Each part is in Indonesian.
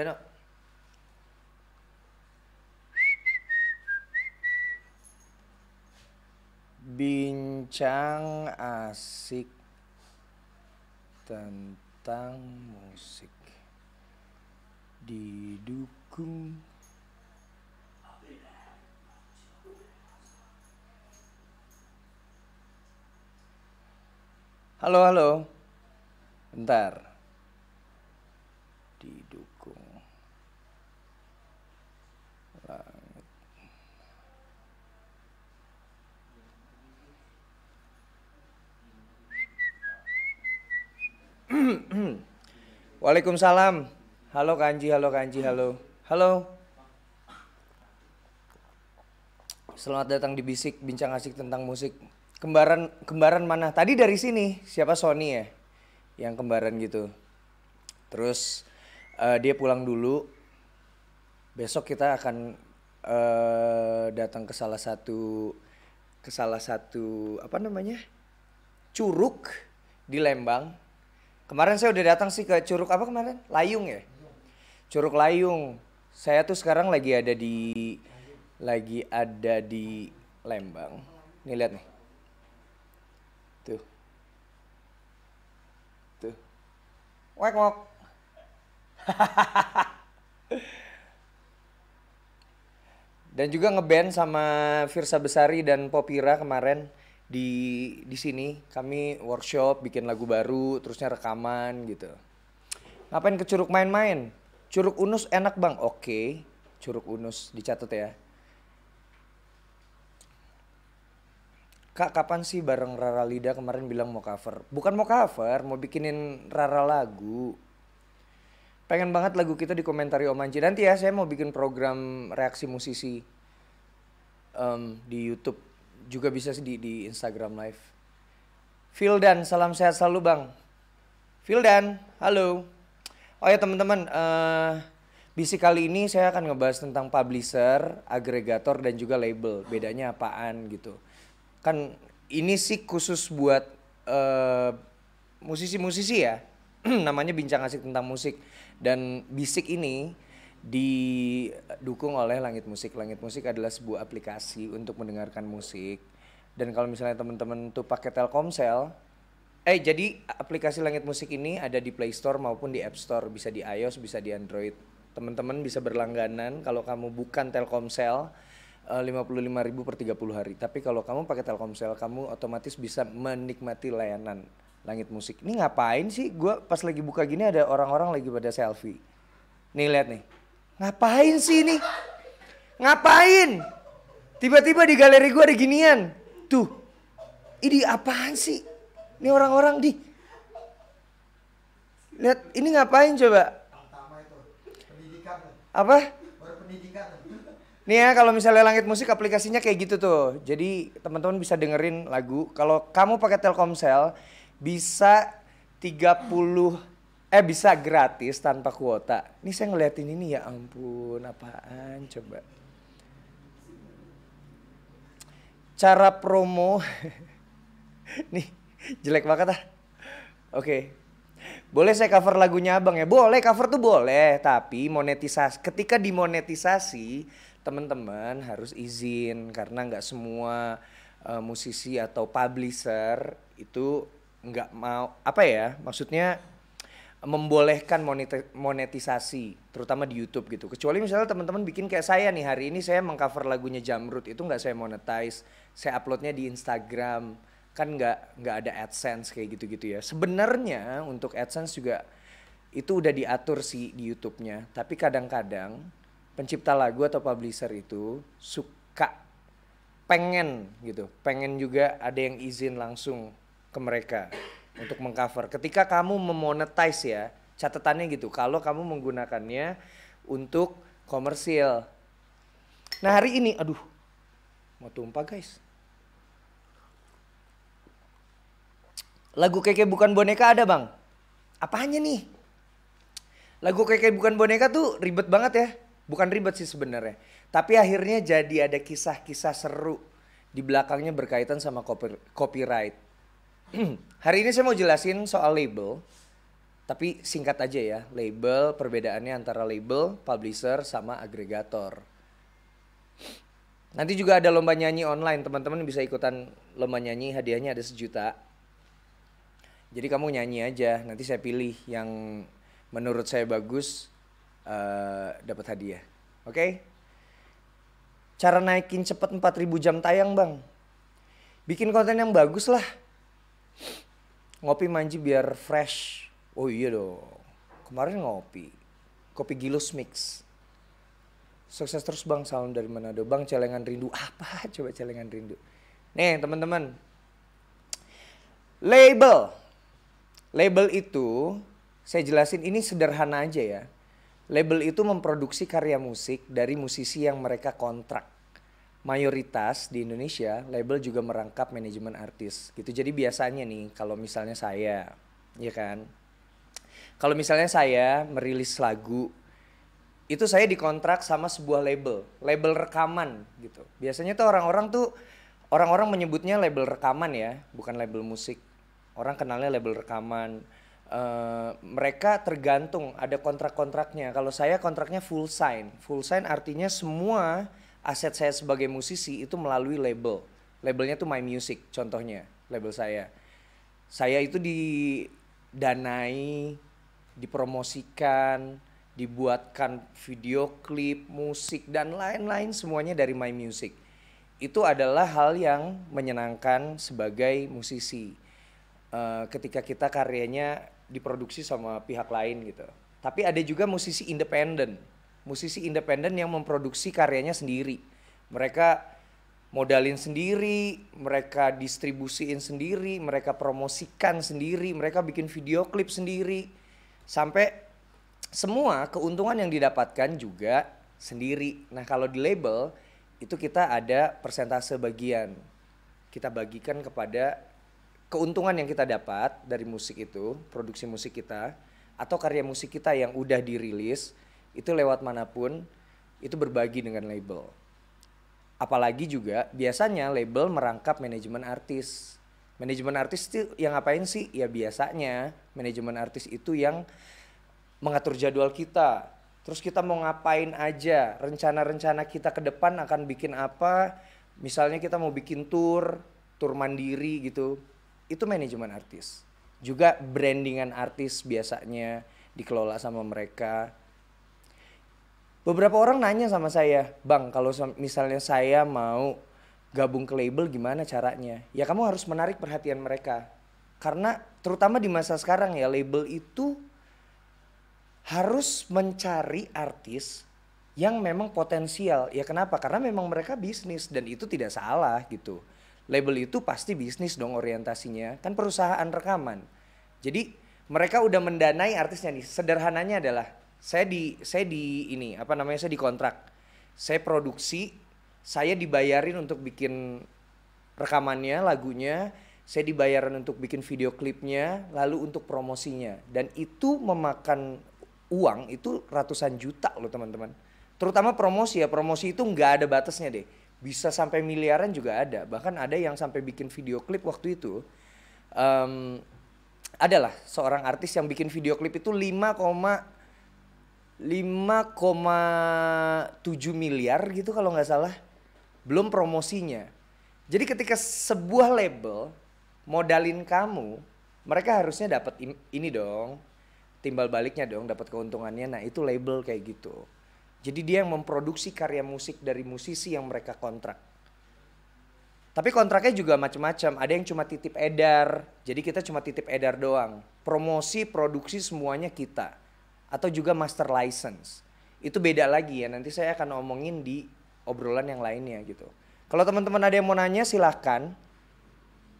no. Bincang asik tentang musik didukung Halo, halo. Bentar. Waalaikumsalam. Halo Kanji, halo Kanji, halo. Halo. Selamat datang di Bisik, bincang asik tentang musik. Kembaran kembaran mana? Tadi dari sini. Siapa Sony ya? Yang kembaran gitu. Terus uh, dia pulang dulu. Besok kita akan uh, datang ke salah satu ke salah satu apa namanya? curug di Lembang Kemarin saya udah datang sih ke Curug apa kemarin? Layung ya? Curug Layung. Saya tuh sekarang lagi ada di lagi ada di Lembang. Nih lihat nih. Tuh. Tuh. Wek wok. dan juga ngeband sama Virsa Besari dan Popira kemarin di di sini kami workshop bikin lagu baru terusnya rekaman gitu ngapain ke curug main-main curug unus enak bang oke curug unus dicatat ya Kak kapan sih bareng Rara Lida kemarin bilang mau cover? Bukan mau cover, mau bikinin Rara lagu. Pengen banget lagu kita di dikomentari Om Anji. Nanti ya saya mau bikin program reaksi musisi um, di Youtube juga bisa di, di Instagram Live. Fildan, salam sehat selalu bang. Fildan, halo. Oh ya teman-teman, uh, eh, Bisi kali ini saya akan ngebahas tentang publisher, agregator, dan juga label. Bedanya apaan gitu. Kan ini sih khusus buat eh, musisi-musisi uh, ya. Namanya bincang asik tentang musik. Dan bisik ini didukung oleh Langit Musik. Langit Musik adalah sebuah aplikasi untuk mendengarkan musik. Dan kalau misalnya teman-teman tuh pakai Telkomsel, eh jadi aplikasi Langit Musik ini ada di Play Store maupun di App Store, bisa di iOS, bisa di Android. Teman-teman bisa berlangganan kalau kamu bukan Telkomsel eh, lima ribu per 30 hari. Tapi kalau kamu pakai Telkomsel, kamu otomatis bisa menikmati layanan Langit Musik. Ini ngapain sih? Gue pas lagi buka gini ada orang-orang lagi pada selfie. Nih lihat nih. Ngapain sih ini? Ngapain? Tiba-tiba di galeri gue ada ginian. Tuh, ini apaan sih? Ini orang-orang di. Lihat, ini ngapain coba? Apa? Nih ya kalau misalnya Langit Musik aplikasinya kayak gitu tuh. Jadi teman-teman bisa dengerin lagu. Kalau kamu pakai Telkomsel bisa 30 eh bisa gratis tanpa kuota. ini saya ngeliatin ini ya ampun apaan coba. Cara promo nih jelek banget ah. Oke. Boleh saya cover lagunya Abang ya? Boleh, cover tuh boleh, tapi monetisasi ketika dimonetisasi teman-teman harus izin karena nggak semua uh, musisi atau publisher itu nggak mau apa ya maksudnya membolehkan monetisasi terutama di YouTube gitu. Kecuali misalnya teman-teman bikin kayak saya nih hari ini saya mengcover lagunya Jamrud itu nggak saya monetize, saya uploadnya di Instagram kan nggak nggak ada AdSense kayak gitu-gitu ya. Sebenarnya untuk AdSense juga itu udah diatur sih di YouTube-nya, tapi kadang-kadang pencipta lagu atau publisher itu suka pengen gitu, pengen juga ada yang izin langsung ke mereka untuk mengcover. Ketika kamu memonetize ya, catatannya gitu. Kalau kamu menggunakannya untuk komersil. Nah hari ini, aduh, mau tumpah guys. Lagu keke bukan boneka ada bang? Apanya nih? Lagu keke bukan boneka tuh ribet banget ya. Bukan ribet sih sebenarnya. Tapi akhirnya jadi ada kisah-kisah seru di belakangnya berkaitan sama copyright. Hari ini saya mau jelasin soal label. Tapi singkat aja ya, label perbedaannya antara label, publisher, sama agregator. Nanti juga ada lomba nyanyi online, teman-teman bisa ikutan lomba nyanyi, hadiahnya ada sejuta. Jadi kamu nyanyi aja, nanti saya pilih yang menurut saya bagus uh, dapat hadiah. Oke? Okay? Cara naikin cepet 4000 jam tayang, Bang. Bikin konten yang bagus lah ngopi manji biar fresh oh iya dong kemarin ngopi kopi gilus mix sukses terus bang salam dari Manado bang celengan rindu apa coba celengan rindu nih teman-teman label label itu saya jelasin ini sederhana aja ya label itu memproduksi karya musik dari musisi yang mereka kontrak mayoritas di Indonesia label juga merangkap manajemen artis gitu. Jadi biasanya nih kalau misalnya saya ya kan. Kalau misalnya saya merilis lagu itu saya dikontrak sama sebuah label, label rekaman gitu. Biasanya tuh orang-orang tuh orang-orang menyebutnya label rekaman ya, bukan label musik. Orang kenalnya label rekaman. Uh, mereka tergantung ada kontrak-kontraknya. Kalau saya kontraknya full sign. Full sign artinya semua aset saya sebagai musisi itu melalui label. Labelnya tuh My Music contohnya, label saya. Saya itu didanai, dipromosikan, dibuatkan video klip, musik dan lain-lain semuanya dari My Music. Itu adalah hal yang menyenangkan sebagai musisi. Uh, ketika kita karyanya diproduksi sama pihak lain gitu. Tapi ada juga musisi independen musisi independen yang memproduksi karyanya sendiri. Mereka modalin sendiri, mereka distribusiin sendiri, mereka promosikan sendiri, mereka bikin video klip sendiri. Sampai semua keuntungan yang didapatkan juga sendiri. Nah, kalau di label itu kita ada persentase bagian. Kita bagikan kepada keuntungan yang kita dapat dari musik itu, produksi musik kita atau karya musik kita yang udah dirilis itu lewat manapun itu berbagi dengan label. Apalagi juga biasanya label merangkap manajemen artis. Manajemen artis itu yang ngapain sih? Ya biasanya manajemen artis itu yang mengatur jadwal kita. Terus kita mau ngapain aja, rencana-rencana kita ke depan akan bikin apa. Misalnya kita mau bikin tour, tour mandiri gitu. Itu manajemen artis. Juga brandingan artis biasanya dikelola sama mereka Beberapa orang nanya sama saya, Bang, kalau misalnya saya mau gabung ke label gimana caranya? Ya kamu harus menarik perhatian mereka. Karena terutama di masa sekarang ya, label itu harus mencari artis yang memang potensial. Ya kenapa? Karena memang mereka bisnis dan itu tidak salah gitu. Label itu pasti bisnis dong orientasinya, kan perusahaan rekaman. Jadi mereka udah mendanai artisnya nih. Sederhananya adalah saya di saya di ini apa namanya saya di kontrak saya produksi saya dibayarin untuk bikin rekamannya lagunya saya dibayarin untuk bikin video klipnya lalu untuk promosinya dan itu memakan uang itu ratusan juta loh teman-teman terutama promosi ya promosi itu nggak ada batasnya deh bisa sampai miliaran juga ada bahkan ada yang sampai bikin video klip waktu itu um, adalah seorang artis yang bikin video klip itu koma 5,7 miliar gitu kalau nggak salah. Belum promosinya. Jadi ketika sebuah label modalin kamu, mereka harusnya dapat ini dong. Timbal baliknya dong, dapat keuntungannya. Nah, itu label kayak gitu. Jadi dia yang memproduksi karya musik dari musisi yang mereka kontrak. Tapi kontraknya juga macam-macam. Ada yang cuma titip edar. Jadi kita cuma titip edar doang. Promosi, produksi semuanya kita atau juga master license. Itu beda lagi ya, nanti saya akan omongin di obrolan yang lainnya gitu. Kalau teman-teman ada yang mau nanya silahkan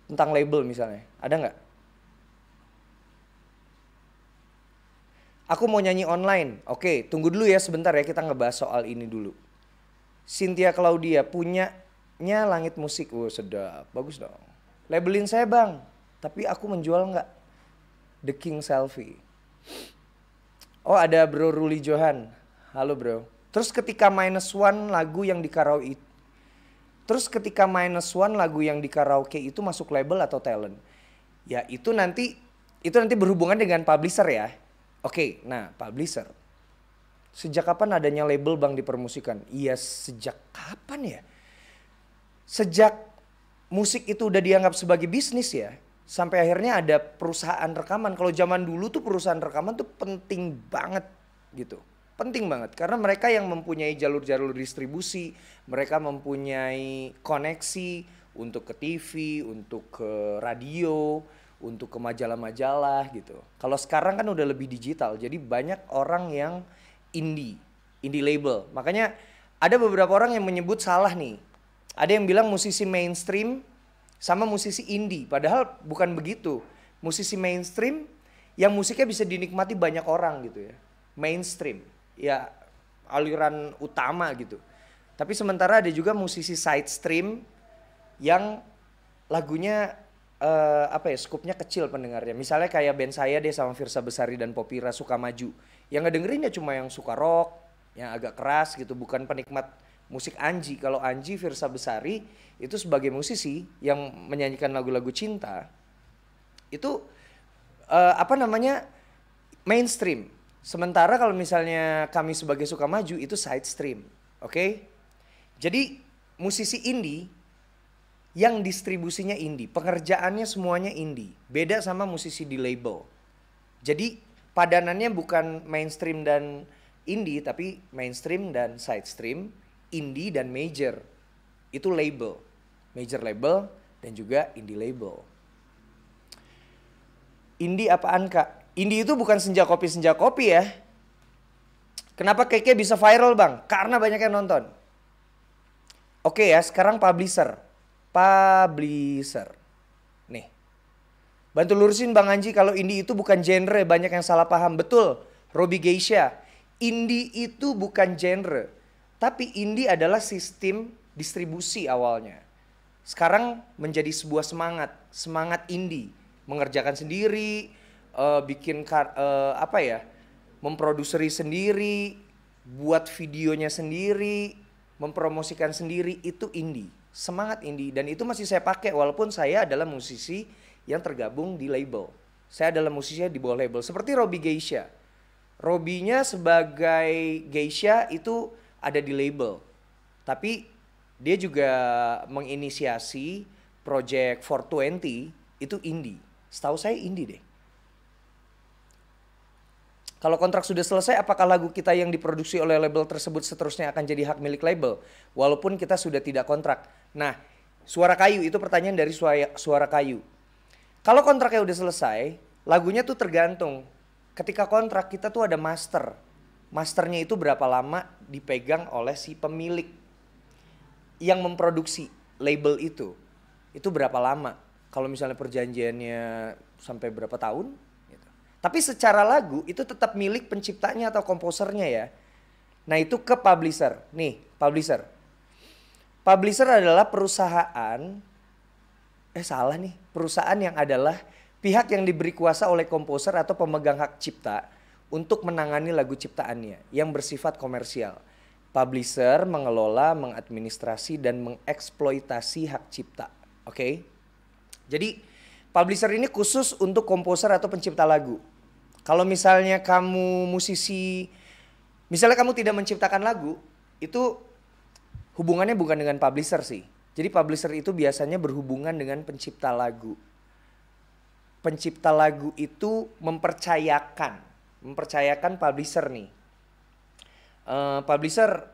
tentang label misalnya, ada nggak? Aku mau nyanyi online, oke tunggu dulu ya sebentar ya kita ngebahas soal ini dulu. Cynthia Claudia punyanya Langit Musik, wow oh, sedap, bagus dong. Labelin saya bang, tapi aku menjual nggak? The King Selfie. Oh ada bro Ruli Johan. Halo bro. Terus ketika minus one lagu yang di karaoke Terus ketika minus one lagu yang di karaoke itu masuk label atau talent? Ya itu nanti itu nanti berhubungan dengan publisher ya. Oke, nah publisher. Sejak kapan adanya label bang di permusikan? Iya sejak kapan ya? Sejak musik itu udah dianggap sebagai bisnis ya sampai akhirnya ada perusahaan rekaman. Kalau zaman dulu tuh perusahaan rekaman tuh penting banget gitu. Penting banget karena mereka yang mempunyai jalur-jalur distribusi, mereka mempunyai koneksi untuk ke TV, untuk ke radio, untuk ke majalah-majalah gitu. Kalau sekarang kan udah lebih digital, jadi banyak orang yang indie, indie label. Makanya ada beberapa orang yang menyebut salah nih. Ada yang bilang musisi mainstream sama musisi indie. Padahal bukan begitu. Musisi mainstream yang musiknya bisa dinikmati banyak orang gitu ya. Mainstream. Ya aliran utama gitu. Tapi sementara ada juga musisi side stream yang lagunya uh, apa ya skupnya kecil pendengarnya. Misalnya kayak band saya deh sama Firsa Besari dan Popira suka maju. Yang ngedengerinnya cuma yang suka rock, yang agak keras gitu, bukan penikmat musik Anji. Kalau Anji Virsa Besari itu sebagai musisi yang menyanyikan lagu-lagu cinta itu uh, apa namanya mainstream. Sementara kalau misalnya kami sebagai suka maju itu side stream, oke? Okay? Jadi musisi indie yang distribusinya indie, pengerjaannya semuanya indie. Beda sama musisi di label. Jadi padanannya bukan mainstream dan indie tapi mainstream dan side stream indie dan major. Itu label. Major label dan juga indie label. Indie apaan kak? Indie itu bukan senja kopi-senja kopi ya. Kenapa keke bisa viral bang? Karena banyak yang nonton. Oke ya, sekarang publisher. Publisher. Nih. Bantu lurusin Bang Anji kalau indie itu bukan genre, banyak yang salah paham. Betul, Robi Geisha. Indie itu bukan genre tapi indie adalah sistem distribusi awalnya. Sekarang menjadi sebuah semangat, semangat indie, mengerjakan sendiri, uh, bikin kar uh, apa ya? memproduseri sendiri, buat videonya sendiri, mempromosikan sendiri itu indie, semangat indie dan itu masih saya pakai walaupun saya adalah musisi yang tergabung di label. Saya adalah musisi di bawah label seperti Robi Geisha. Robinya sebagai Geisha itu ada di label. Tapi dia juga menginisiasi project 420 itu indie. Setahu saya indie deh. Kalau kontrak sudah selesai, apakah lagu kita yang diproduksi oleh label tersebut seterusnya akan jadi hak milik label? Walaupun kita sudah tidak kontrak. Nah, suara kayu itu pertanyaan dari suara, suara kayu. Kalau kontraknya udah selesai, lagunya tuh tergantung. Ketika kontrak kita tuh ada master masternya itu berapa lama dipegang oleh si pemilik yang memproduksi label itu itu berapa lama kalau misalnya perjanjiannya sampai berapa tahun gitu. tapi secara lagu itu tetap milik penciptanya atau komposernya ya nah itu ke publisher nih publisher publisher adalah perusahaan eh salah nih perusahaan yang adalah pihak yang diberi kuasa oleh komposer atau pemegang hak cipta untuk menangani lagu ciptaannya yang bersifat komersial. Publisher mengelola, mengadministrasi, dan mengeksploitasi hak cipta. Oke, okay? jadi publisher ini khusus untuk komposer atau pencipta lagu. Kalau misalnya kamu musisi, misalnya kamu tidak menciptakan lagu, itu hubungannya bukan dengan publisher sih. Jadi publisher itu biasanya berhubungan dengan pencipta lagu. Pencipta lagu itu mempercayakan mempercayakan publisher nih. Uh, publisher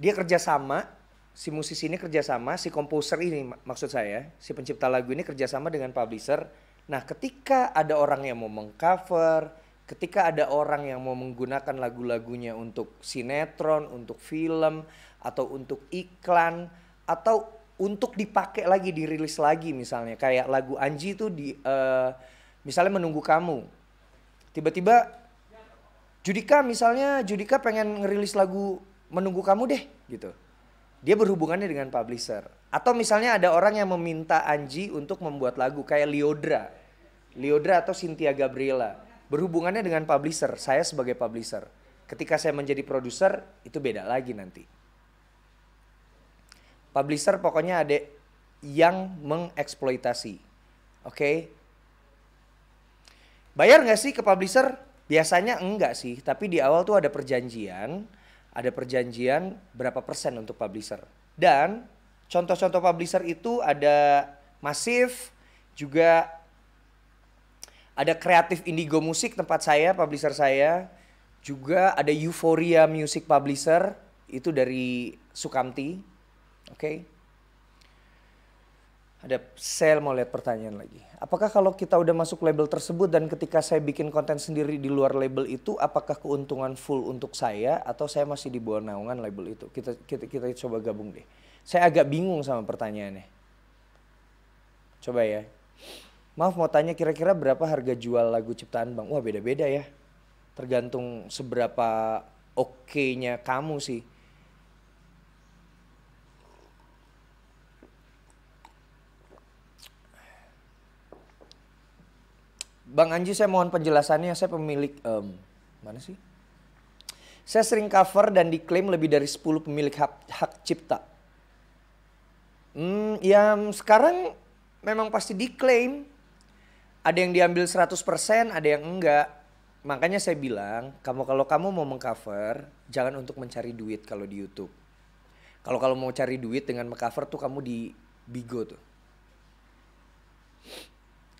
dia kerjasama si musisi ini kerjasama si komposer ini maksud saya si pencipta lagu ini kerjasama dengan publisher. Nah ketika ada orang yang mau mengcover, ketika ada orang yang mau menggunakan lagu-lagunya untuk sinetron, untuk film atau untuk iklan atau untuk dipakai lagi dirilis lagi misalnya kayak lagu Anji itu di uh, misalnya menunggu kamu tiba-tiba Judika misalnya Judika pengen ngerilis lagu menunggu kamu deh gitu. Dia berhubungannya dengan publisher. Atau misalnya ada orang yang meminta Anji untuk membuat lagu kayak Liodra. Liodra atau Cynthia Gabriela. Berhubungannya dengan publisher, saya sebagai publisher. Ketika saya menjadi produser, itu beda lagi nanti. Publisher pokoknya ada yang mengeksploitasi. Oke. Okay? Bayar nggak sih ke publisher? Biasanya enggak sih, tapi di awal tuh ada perjanjian, ada perjanjian berapa persen untuk publisher. Dan contoh-contoh publisher itu ada Masif, juga ada kreatif Indigo Musik tempat saya, publisher saya. Juga ada Euphoria Music Publisher, itu dari Sukamti. Oke. Okay? Ada sel mau lihat pertanyaan lagi. Apakah kalau kita udah masuk label tersebut dan ketika saya bikin konten sendiri di luar label itu, apakah keuntungan full untuk saya atau saya masih di bawah naungan label itu? Kita kita kita coba gabung deh. Saya agak bingung sama pertanyaannya. Coba ya. Maaf mau tanya kira-kira berapa harga jual lagu ciptaan Bang? Wah beda-beda ya. Tergantung seberapa oke-nya kamu sih Bang Anji saya mohon penjelasannya, saya pemilik um, mana sih? Saya sering cover dan diklaim lebih dari 10 pemilik hak, hak cipta. Hmm, yang sekarang memang pasti diklaim. Ada yang diambil 100%, ada yang enggak. Makanya saya bilang, kamu kalau kamu mau mengcover, jangan untuk mencari duit kalau di YouTube. Kalau kalau mau cari duit dengan mengcover tuh kamu di bigo tuh.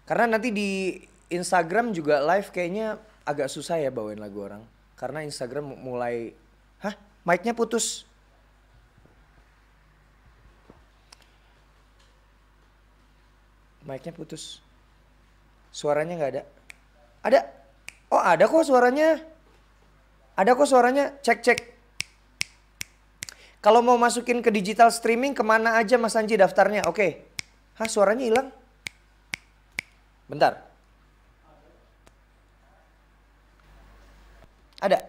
Karena nanti di Instagram juga live kayaknya agak susah ya bawain lagu orang karena Instagram mulai hah mic-nya putus mic-nya putus suaranya nggak ada ada oh ada kok suaranya ada kok suaranya cek cek kalau mau masukin ke digital streaming kemana aja Mas Anji daftarnya oke okay. hah suaranya hilang bentar Ada.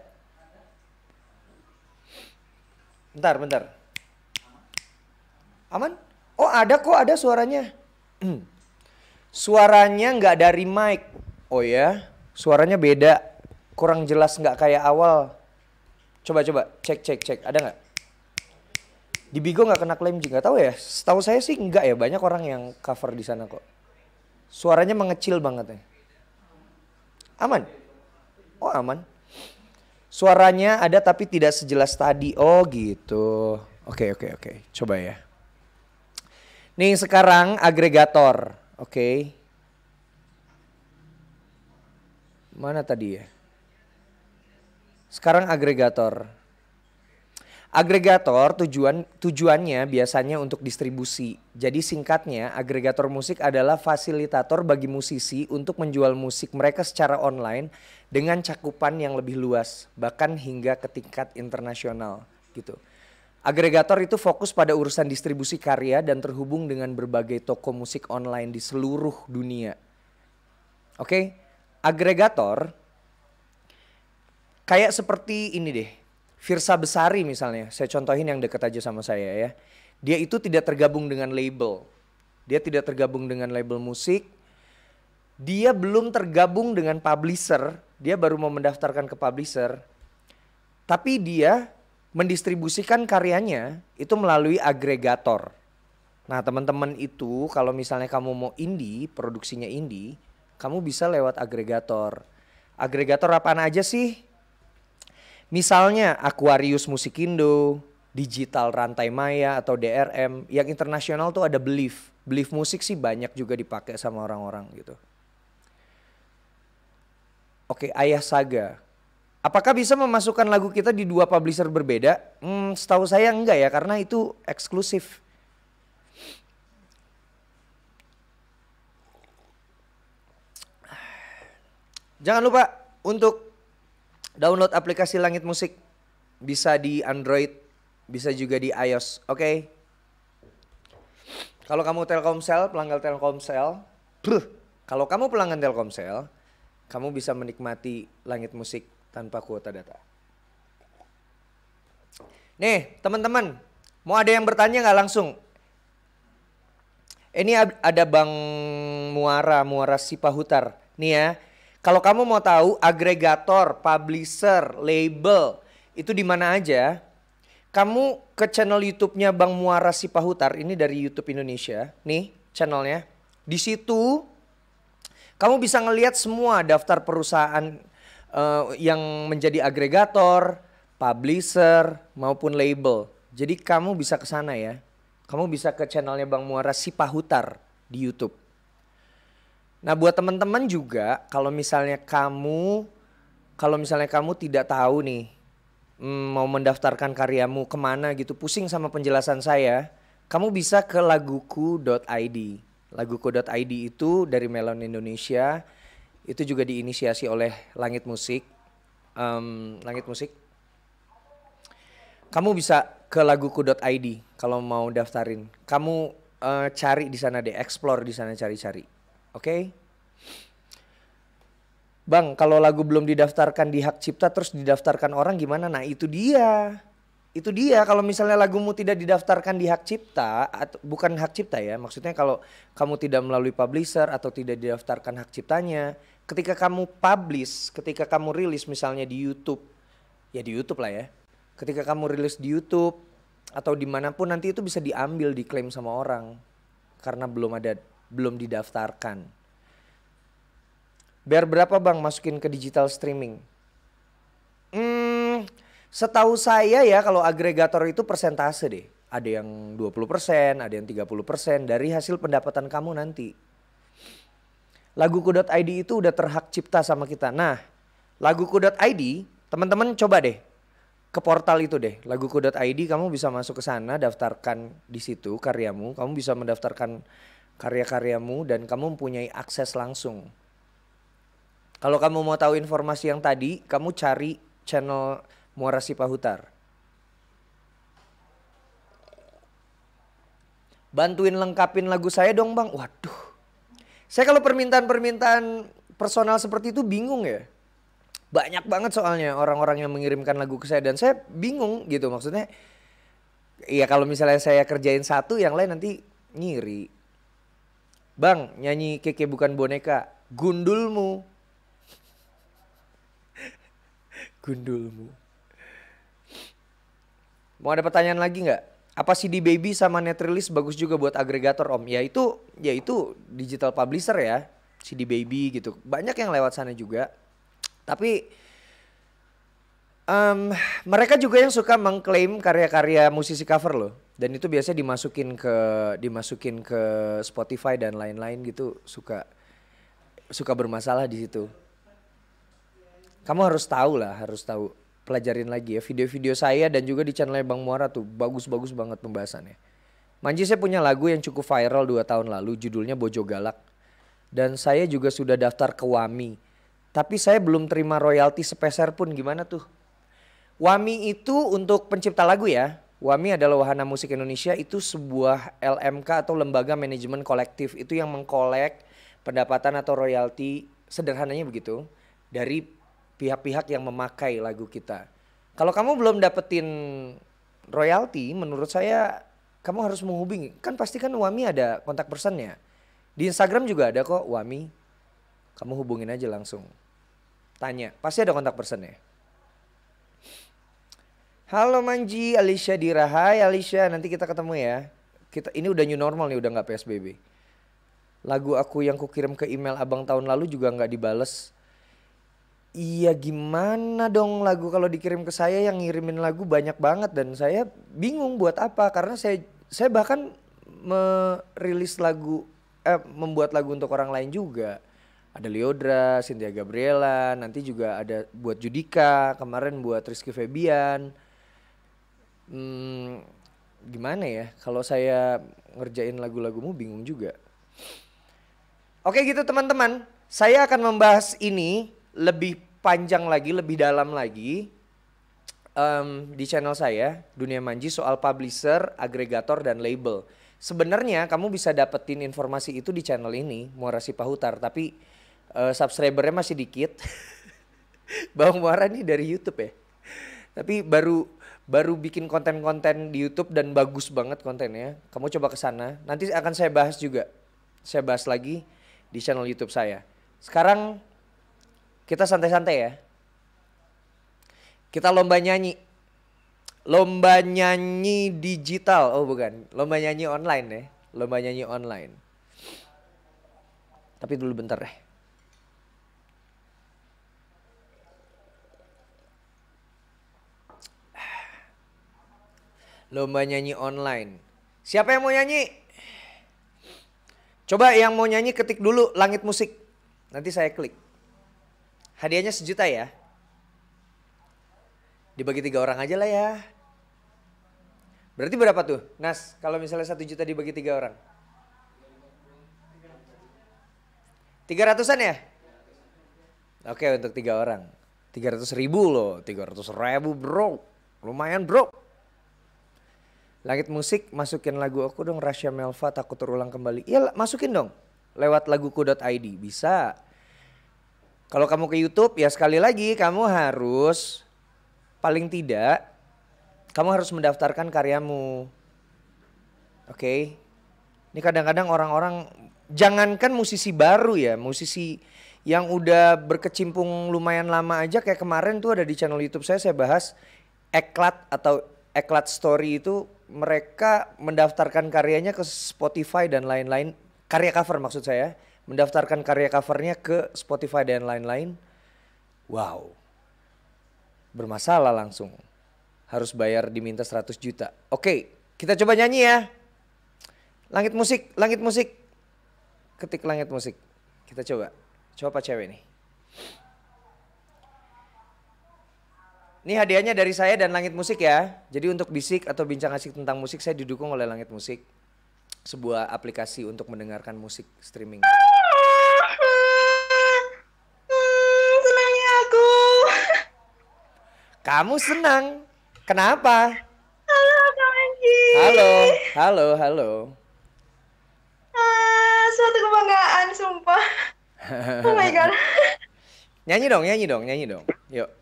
Bentar, bentar. Aman? Oh ada kok, ada suaranya. suaranya nggak dari mic. Oh ya, suaranya beda. Kurang jelas nggak kayak awal. Coba coba cek cek cek ada nggak? Di Bigo nggak kena klaim juga tahu ya. Setahu saya sih nggak ya banyak orang yang cover di sana kok. Suaranya mengecil banget ya. Aman? Oh aman. Suaranya ada tapi tidak sejelas tadi. Oh gitu. Oke okay, oke okay, oke. Okay. Coba ya. Nih sekarang agregator. Oke. Okay. Mana tadi ya? Sekarang agregator. Agregator tujuan tujuannya biasanya untuk distribusi. Jadi singkatnya, agregator musik adalah fasilitator bagi musisi untuk menjual musik mereka secara online dengan cakupan yang lebih luas, bahkan hingga ke tingkat internasional gitu. Agregator itu fokus pada urusan distribusi karya dan terhubung dengan berbagai toko musik online di seluruh dunia. Oke, okay? agregator kayak seperti ini deh Firsa Besari misalnya, saya contohin yang deket aja sama saya ya. Dia itu tidak tergabung dengan label. Dia tidak tergabung dengan label musik. Dia belum tergabung dengan publisher. Dia baru mau mendaftarkan ke publisher. Tapi dia mendistribusikan karyanya itu melalui agregator. Nah teman-teman itu kalau misalnya kamu mau indie, produksinya indie, kamu bisa lewat agregator. Agregator apaan aja sih? Misalnya Aquarius Musikindo, Digital Rantai Maya atau DRM, yang internasional tuh ada Belief. Belief musik sih banyak juga dipakai sama orang-orang gitu. Oke, Ayah Saga. Apakah bisa memasukkan lagu kita di dua publisher berbeda? Hmm, setahu saya enggak ya, karena itu eksklusif. Jangan lupa untuk Download aplikasi Langit Musik. Bisa di Android, bisa juga di iOS. Oke. Okay? Kalau kamu Telkomsel, pelanggan Telkomsel, kalau kamu pelanggan Telkomsel, kamu bisa menikmati langit musik tanpa kuota data. Nih, teman-teman, mau ada yang bertanya nggak langsung? Ini ada Bang Muara, Muara Sipahutar. Nih ya, kalau kamu mau tahu agregator, publisher, label itu di mana aja, kamu ke channel YouTube-nya Bang Muara Sipahutar ini dari YouTube Indonesia, nih channelnya. Di situ kamu bisa ngelihat semua daftar perusahaan uh, yang menjadi agregator, publisher maupun label. Jadi kamu bisa ke sana ya. Kamu bisa ke channelnya Bang Muara Sipahutar di YouTube. Nah, buat teman-teman juga kalau misalnya kamu kalau misalnya kamu tidak tahu nih mm, mau mendaftarkan karyamu kemana gitu, pusing sama penjelasan saya, kamu bisa ke laguku.id. Laguku.id itu dari Melon Indonesia. Itu juga diinisiasi oleh Langit Musik. Um, Langit Musik. Kamu bisa ke laguku.id kalau mau daftarin. Kamu uh, cari di sana deh, explore di sana cari-cari Oke? Okay? Bang, kalau lagu belum didaftarkan di hak cipta terus didaftarkan orang gimana? Nah, itu dia. Itu dia kalau misalnya lagumu tidak didaftarkan di hak cipta atau bukan hak cipta ya, maksudnya kalau kamu tidak melalui publisher atau tidak didaftarkan hak ciptanya, ketika kamu publish, ketika kamu rilis misalnya di YouTube, ya di YouTube lah ya. Ketika kamu rilis di YouTube atau dimanapun nanti itu bisa diambil diklaim sama orang karena belum ada belum didaftarkan. Biar berapa bang masukin ke digital streaming? Hmm, setahu saya ya kalau agregator itu persentase deh. Ada yang 20%, ada yang 30% dari hasil pendapatan kamu nanti. Laguku.id itu udah terhak cipta sama kita. Nah, laguku.id, teman-teman coba deh ke portal itu deh, laguku.id kamu bisa masuk ke sana, daftarkan di situ karyamu, kamu bisa mendaftarkan karya-karyamu dan kamu mempunyai akses langsung. Kalau kamu mau tahu informasi yang tadi, kamu cari channel Muara Sipahutar. Bantuin lengkapin lagu saya dong bang. Waduh. Saya kalau permintaan-permintaan personal seperti itu bingung ya. Banyak banget soalnya orang-orang yang mengirimkan lagu ke saya. Dan saya bingung gitu maksudnya. ya kalau misalnya saya kerjain satu yang lain nanti nyiri. Bang, nyanyi keke bukan boneka. Gundulmu. Gundulmu. Mau ada pertanyaan lagi nggak? Apa CD Baby sama Netrilis bagus juga buat agregator om? Ya itu, ya itu digital publisher ya. CD Baby gitu. Banyak yang lewat sana juga. Tapi um, mereka juga yang suka mengklaim karya-karya musisi cover loh dan itu biasanya dimasukin ke dimasukin ke Spotify dan lain-lain gitu suka suka bermasalah di situ kamu harus tahu lah harus tahu pelajarin lagi ya video-video saya dan juga di channelnya Bang Muara tuh bagus-bagus banget pembahasannya Manji saya punya lagu yang cukup viral dua tahun lalu judulnya Bojo Galak dan saya juga sudah daftar ke WAMI tapi saya belum terima royalti sepeser pun gimana tuh Wami itu untuk pencipta lagu ya. Wami adalah Wahana Musik Indonesia itu sebuah LMK atau lembaga manajemen kolektif itu yang mengkolek pendapatan atau royalti sederhananya begitu dari pihak-pihak yang memakai lagu kita. Kalau kamu belum dapetin royalti menurut saya kamu harus menghubungi. Kan pasti kan Wami ada kontak personnya. Di Instagram juga ada kok Wami. Kamu hubungin aja langsung. Tanya, pasti ada kontak personnya. Halo Manji, Alicia Dira. Hai Alicia, nanti kita ketemu ya. Kita ini udah new normal nih, udah nggak PSBB. Lagu aku yang kukirim ke email abang tahun lalu juga nggak dibales. Iya gimana dong lagu kalau dikirim ke saya yang ngirimin lagu banyak banget dan saya bingung buat apa karena saya saya bahkan merilis lagu eh, membuat lagu untuk orang lain juga ada Leodra, Cynthia Gabriela, nanti juga ada buat Judika, kemarin buat Rizky Febian, hmm, gimana ya kalau saya ngerjain lagu-lagumu bingung juga oke gitu teman-teman saya akan membahas ini lebih panjang lagi lebih dalam lagi um, di channel saya dunia manji soal publisher agregator dan label sebenarnya kamu bisa dapetin informasi itu di channel ini Muara Sipahutar tapi uh, subscribernya masih dikit Bang Muara nih dari YouTube ya tapi baru baru bikin konten-konten di YouTube dan bagus banget kontennya. Kamu coba ke sana. Nanti akan saya bahas juga. Saya bahas lagi di channel YouTube saya. Sekarang kita santai-santai ya. Kita lomba nyanyi. Lomba nyanyi digital. Oh, bukan. Lomba nyanyi online ya. Lomba nyanyi online. Tapi dulu bentar deh. Ya. lomba nyanyi online. Siapa yang mau nyanyi? Coba yang mau nyanyi ketik dulu langit musik. Nanti saya klik. Hadiahnya sejuta ya. Dibagi tiga orang aja lah ya. Berarti berapa tuh, Nas? Kalau misalnya satu juta dibagi tiga orang, tiga ratusan ya? Oke, untuk tiga orang, tiga ratus ribu loh, tiga ratus ribu bro, lumayan bro. Langit Musik masukin lagu aku dong Rasha Melva takut terulang kembali. Iya masukin dong lewat laguku.id bisa. Kalau kamu ke YouTube ya sekali lagi kamu harus paling tidak kamu harus mendaftarkan karyamu. Oke. Okay? Ini kadang-kadang orang-orang jangankan musisi baru ya, musisi yang udah berkecimpung lumayan lama aja kayak kemarin tuh ada di channel YouTube saya saya bahas eklat atau eklat story itu mereka mendaftarkan karyanya ke Spotify dan lain-lain karya cover maksud saya ya. mendaftarkan karya covernya ke Spotify dan lain-lain wow bermasalah langsung harus bayar diminta 100 juta oke kita coba nyanyi ya langit musik langit musik ketik langit musik kita coba coba apa cewek nih Ini hadiahnya dari saya dan Langit Musik ya. Jadi untuk bisik atau bincang asik tentang musik saya didukung oleh Langit Musik. Sebuah aplikasi untuk mendengarkan musik streaming. senangnya aku. Kamu senang? Kenapa? Halo Kak Halo, halo, halo. Ah, suatu kebanggaan sumpah. oh my god. nyanyi dong, nyanyi dong, nyanyi dong. Yuk.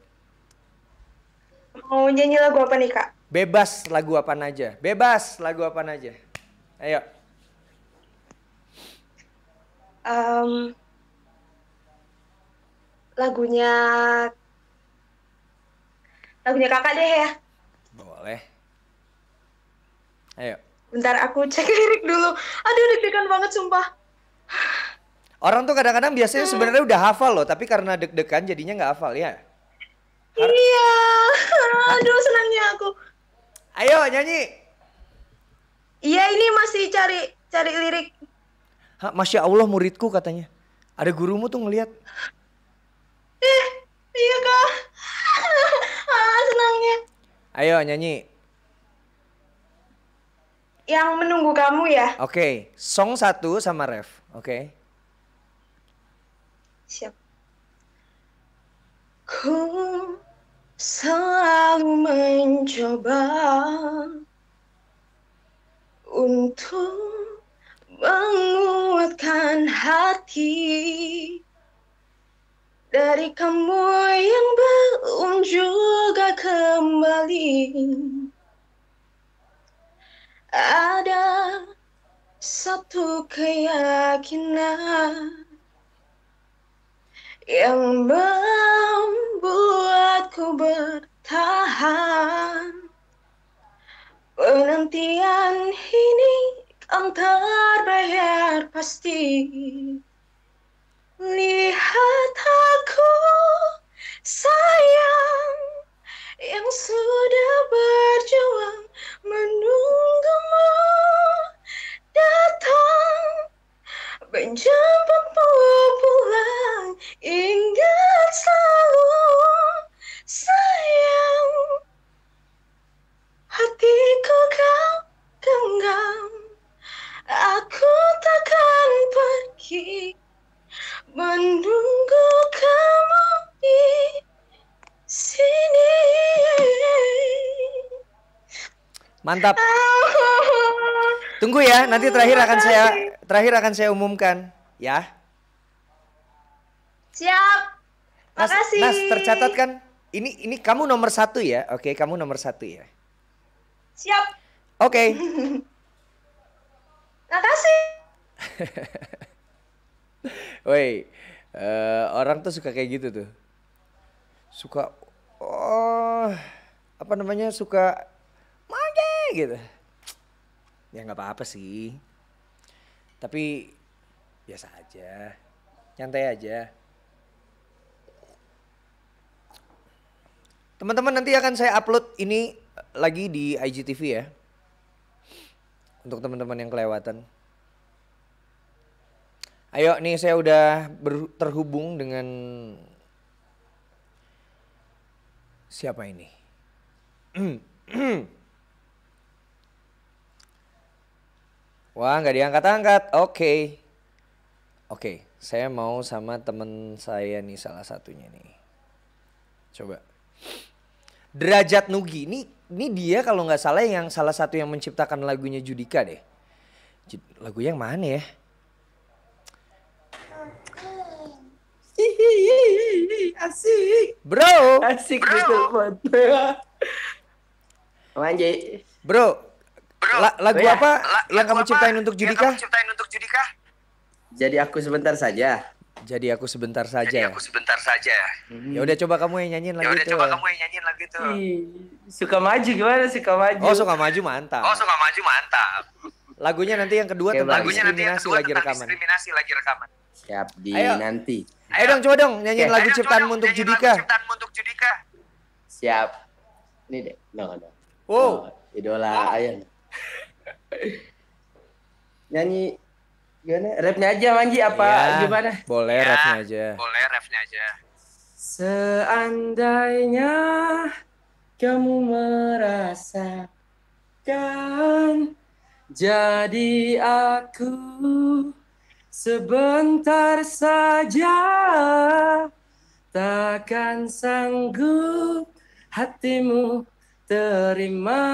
Mau nyanyi lagu apa nih kak? Bebas lagu apa aja. Bebas lagu apa aja. Ayo. Um, lagunya lagunya kakak deh ya. Boleh. Ayo. Bentar aku cek lirik dulu. Aduh deg-degan banget sumpah. Orang tuh kadang-kadang biasanya hmm. sebenarnya udah hafal loh, tapi karena deg-degan jadinya nggak hafal ya. Har iya nyanyi. Iya ini masih cari cari lirik. Ha, Masya Allah muridku katanya. Ada gurumu tuh ngeliat. Eh, iya kak. ah, senangnya. Ayo nyanyi. Yang menunggu kamu ya. Oke, okay. song satu sama ref. Oke. Okay. Siap. Ku selalu mencoba untuk menguatkan hati dari kamu yang belum juga kembali ada satu keyakinan yang membuatku bertahan. Penantian ini kan terbayar pasti. Lihat aku sayang yang sudah berjuang menunggumu datang Penjemput pulang Ingat selalu Sayang Hatiku kau genggam Aku takkan pergi Menunggu kamu di sini Mantap Tunggu ya, nanti terakhir akan saya terakhir akan saya umumkan ya. Siap. Makasih. Nas, tercatat kan? Ini ini kamu nomor satu ya. Oke, kamu nomor satu ya. Siap. Oke. Okay. Makasih. Woi, uh, orang tuh suka kayak gitu tuh. Suka oh apa namanya suka mage gitu. Ya nggak apa-apa sih. Tapi biasa aja. Nyantai aja. Teman-teman nanti akan saya upload ini eh, lagi di IGTV ya. Untuk teman-teman yang kelewatan. Ayo nih saya udah terhubung dengan siapa ini? Hmm, hmm. Wah nggak diangkat-angkat. Oke. Okay. Oke, okay, saya mau sama temen saya nih salah satunya nih. Coba. Derajat Nugi. Ini, ini dia kalau nggak salah yang salah satu yang menciptakan lagunya Judika deh. Lagu yang mana ya? Asik. Bro. Asik betul Bro. Bro, La lagu oh, ya. apa La yang kamu ciptain untuk Judika? Yang kamu ciptain untuk Judika? Jadi aku sebentar saja. Jadi aku sebentar saja. Jadi ya? aku sebentar saja. Hmm. Ya udah coba kamu yang nyanyiin lagi itu. Ya udah coba kamu yang nyanyiin lagi itu. suka maju gimana suka maju? Oh, suka maju mantap. Oh, suka maju mantap. Lagunya nanti yang kedua Oke, tentang lagunya nanti yang kedua lagi rekaman. Diskriminasi lagi rekaman. Siap di Ayo. nanti. Ayo dong coba dong nyanyiin lagu ciptaanmu untuk Judika. ciptaanmu untuk Judika. Siap. Ini deh. No, no. Wow. Oh, idola oh. ayah. Nyanyi gimana? Rapnya aja Manji apa ya, gimana? Boleh ya, rapnya aja. Boleh rapnya aja. Seandainya kamu merasakan jadi aku sebentar saja takkan sanggup hatimu terima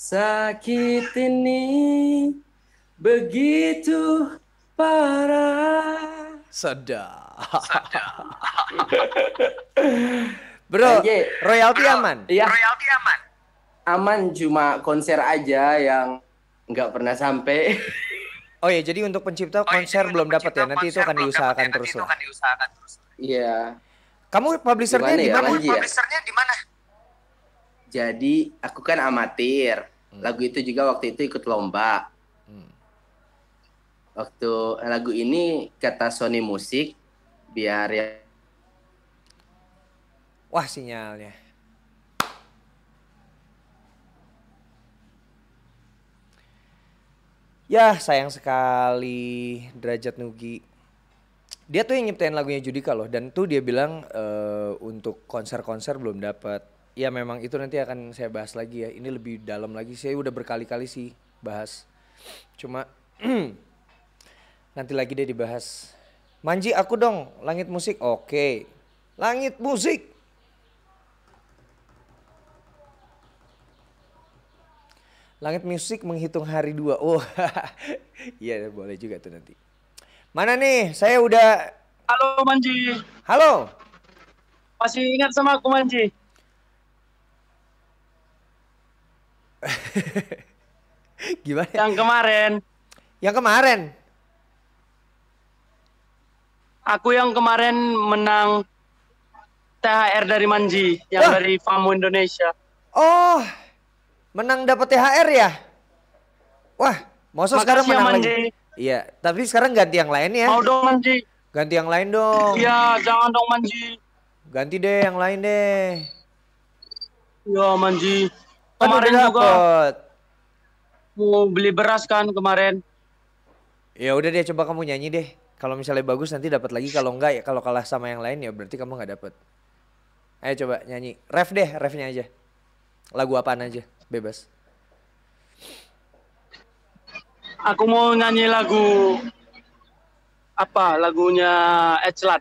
Sakit ini begitu parah. Sedap. Bro, royalti ah, aman? Iya. Royalti aman. Aman cuma konser aja yang nggak pernah sampai. Oh ya, jadi untuk pencipta oh iya, konser ya? belum dapat ya. Nanti itu akan diusahakan terus Iya. Kamu publisernya ya, ya? di mana? Ya, di mana? Jadi aku kan amatir. Hmm. Lagu itu juga waktu itu ikut lomba. Hmm. Waktu lagu ini kata Sony Musik biar ya Wah sinyalnya. Ya sayang sekali Derajat Nugi. Dia tuh yang nyiptain lagunya Judika loh dan tuh dia bilang uh, untuk konser-konser belum dapat ya memang itu nanti akan saya bahas lagi ya. Ini lebih dalam lagi. Saya udah berkali-kali sih bahas. Cuma nanti lagi dia dibahas. Manji aku dong, langit musik. Oke. Langit musik. Langit musik menghitung hari dua. Oh, iya boleh juga tuh nanti. Mana nih? Saya udah. Halo Manji. Halo. Masih ingat sama aku Manji? Gimana? Yang kemarin. Yang kemarin. Aku yang kemarin menang THR dari Manji yang oh. dari Famu Indonesia. Oh, menang dapat THR ya? Wah, mau sekarang ya, menang ya, Manji. lagi? Iya, tapi sekarang ganti yang lain ya. Mau dong Manji. Ganti yang lain dong. Iya, jangan dong Manji. Ganti deh yang lain deh. Ya Manji kemarin Aduh, juga mau beli beras kan kemarin. Ya udah deh coba kamu nyanyi deh. Kalau misalnya bagus nanti dapat lagi kalau enggak ya kalau kalah sama yang lain ya berarti kamu nggak dapat. Ayo coba nyanyi. Ref deh, refnya aja. Lagu apaan aja, bebas. Aku mau nyanyi lagu apa? Lagunya Eclat.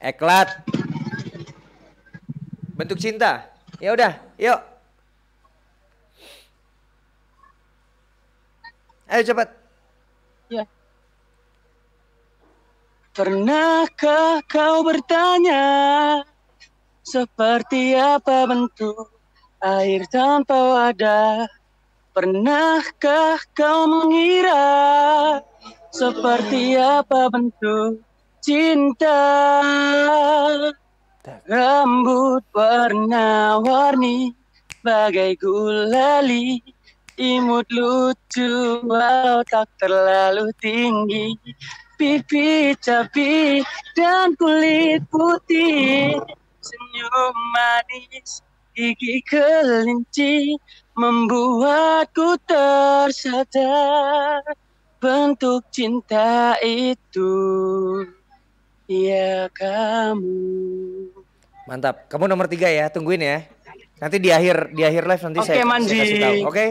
Eclat. Bentuk cinta. Ya udah, yuk. Ayo cepat. Ya. Pernahkah kau bertanya seperti apa bentuk air tanpa wadah? Pernahkah kau mengira seperti apa bentuk cinta? Rambut warna-warni bagai gulali imut lucu walau tak terlalu tinggi pipi capi dan kulit putih senyum manis gigi kelinci membuatku tersadar bentuk cinta itu ya kamu mantap kamu nomor tiga ya tungguin ya Nanti di akhir di akhir live nanti okay, saya, saya kasih tahu. Oke. Okay?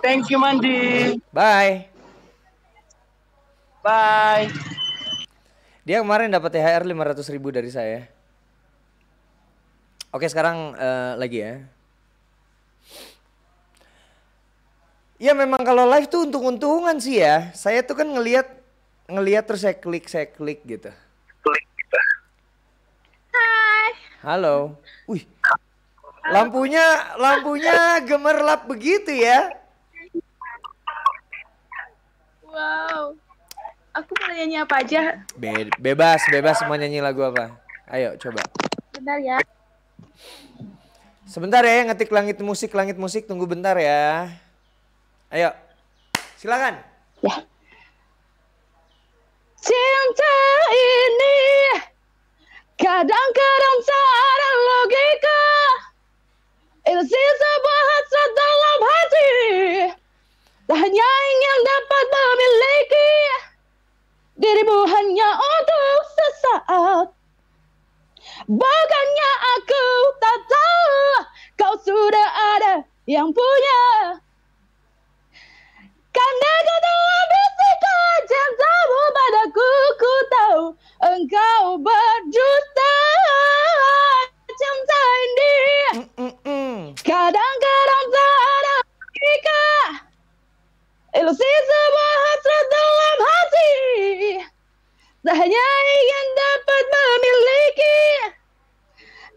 Thank you Mandi. Bye. Bye. Dia kemarin dapat THR 500 dari saya. Oke, sekarang uh, lagi ya. Ya memang kalau live tuh untung-untungan sih ya. Saya tuh kan ngelihat ngelihat terus saya klik saya klik gitu. Klik gitu. Hai. Halo. Wih. Lampunya lampunya gemerlap begitu ya. Wow. Aku mau nyanyi apa aja? Be bebas, bebas mau nyanyi lagu apa? Ayo coba. Bentar ya. Sebentar ya, ngetik langit musik, langit musik, tunggu bentar ya. Ayo. Silakan. Ya. Cinta ini kadang-kadang hanya yang dapat memiliki dirimu hanya untuk sesaat. Bukannya aku tak tahu kau sudah ada yang punya. Karena kau tahu bisikan cintamu padaku, ku tahu engkau ber hanya yang dapat memiliki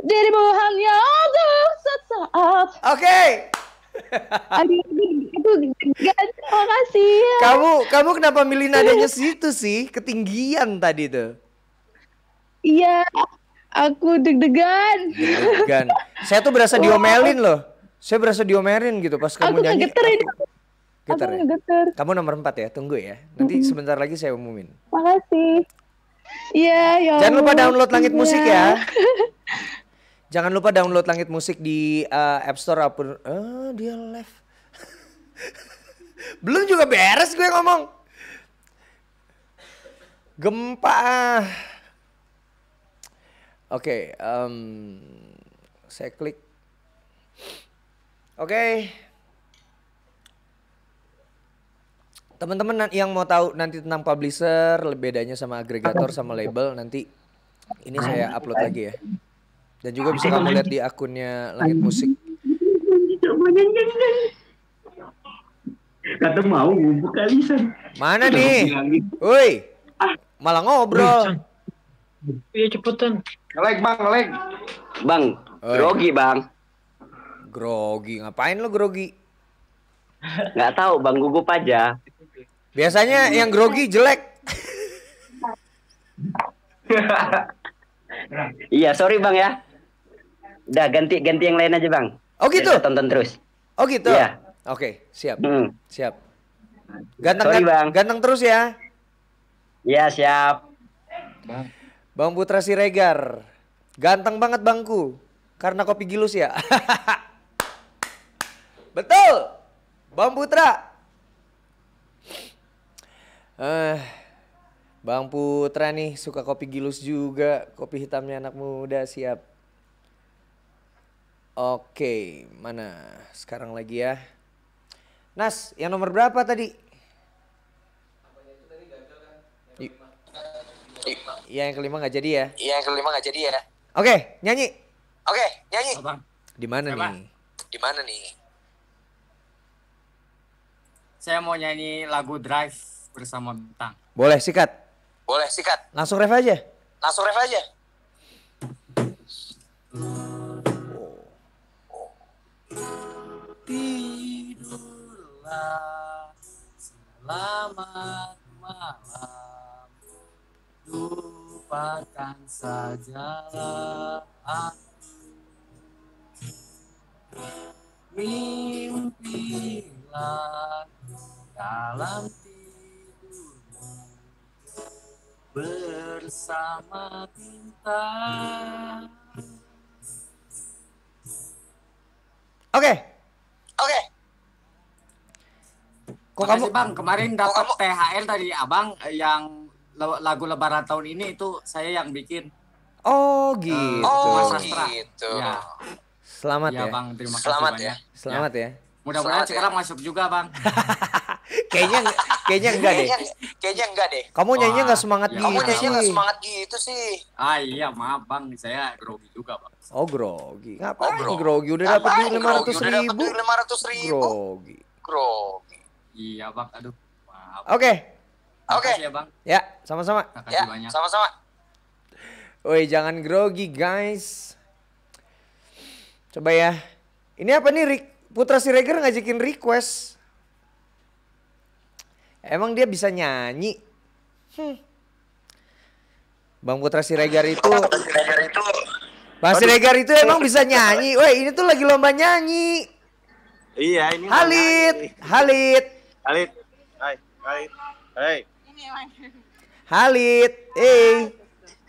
dirimu hanya untuk sesaat. Oke. Okay. itu terima kasih. Ya. Kamu kamu kenapa milih nadanya situ sih? Ketinggian tadi tuh. Iya, aku deg-degan. Deg-degan. Saya tuh berasa wow. diomelin loh. Saya berasa diomelin gitu pas kamu aku nyanyi. aku ini. Geter, aku Kamu nomor empat ya, tunggu ya. Nanti sebentar lagi saya umumin. Makasih. Iya, ya. Jangan lupa download Langit iya. Musik ya. Jangan lupa download Langit Musik di uh, App Store apapun. Uh, eh, dia live. Belum juga beres gue ngomong. Gempa. Oke, okay, um, saya klik. Oke. Okay. teman-teman yang mau tahu nanti tentang publisher, bedanya sama agregator sama label nanti ini saya upload lagi ya. Dan juga bisa kamu lihat di akunnya Langit Musik. Kata mau ngumpul kali San. Mana nih? Woi. Malah ngobrol. Iya cepetan. Ngelag bang, ngelag. Bang, grogi bang. Grogi, ngapain lo grogi? Nggak tahu bang, gugup aja. Biasanya yang grogi jelek. iya, sorry Bang ya. Udah ganti ganti yang lain aja, Bang. Oh gitu. tonton terus. Oh gitu. Iya. Oke, siap. Hmm. Siap. Ganteng, sorry, Bang. Ganteng terus ya. Iya, siap. Bang. Bang Putra Siregar. Ganteng banget Bangku. Karena kopi gilus ya. Betul. Bang Putra. Eh, Bang Putra nih suka kopi gilus juga, kopi hitamnya anak muda siap. Oke, mana sekarang lagi ya? Nas, yang nomor berapa tadi? Iya yang kelima nggak jadi ya? Iya yang kelima nggak jadi ya. Oke, nyanyi. Oke, nyanyi. Di mana nih? Di mana nih? Saya mau nyanyi lagu Drive bersama bintang. Boleh sikat. Boleh sikat. Langsung ref aja. Langsung ref aja. Tidurlah selamat malam. Lupakan saja aku. Mimpilah dalam bersama bintang. Oke. Oke. Okay. Kok kamu Bang kemarin dapat THR dari Abang eh, yang lagu lebaran tahun ini itu saya yang bikin. Oh eh, gitu. oh mas gitu. Ya. Selamat ya. ya. Bang, terima kasih Selamat banyak. ya. Selamat ya. ya. Mudah-mudahan sekarang ya. masuk juga, Bang. kayaknya kayaknya enggak deh. Kayaknya enggak deh. Kamu nyanyi enggak semangat ya, gitu. Kamu nyanyi enggak semangat gitu sih. Ah iya, maaf Bang, saya grogi juga, Bang. Oh, grogi. Ngapain oh, grogi. grogi? Udah dapat duit 500 ribu. Udah 500 ribu. Grogi. Grogi. Iya, Bang. Aduh. Oke. Okay. Oke. Okay. Ya, Bang. Ya, sama-sama. Ya, sama-sama. Woi, jangan grogi, guys. Coba ya. Ini apa nih, Rick? Putra Siregar ngajakin request. Emang dia bisa nyanyi? Hmm. Bang Putra Siregar itu Bang Siregar itu emang bisa nyanyi. Woi, ini tuh lagi lomba nyanyi. Iya, ini Halit, Halit. Halit. Hai, Hai, Hai. Ini Halit. Hey.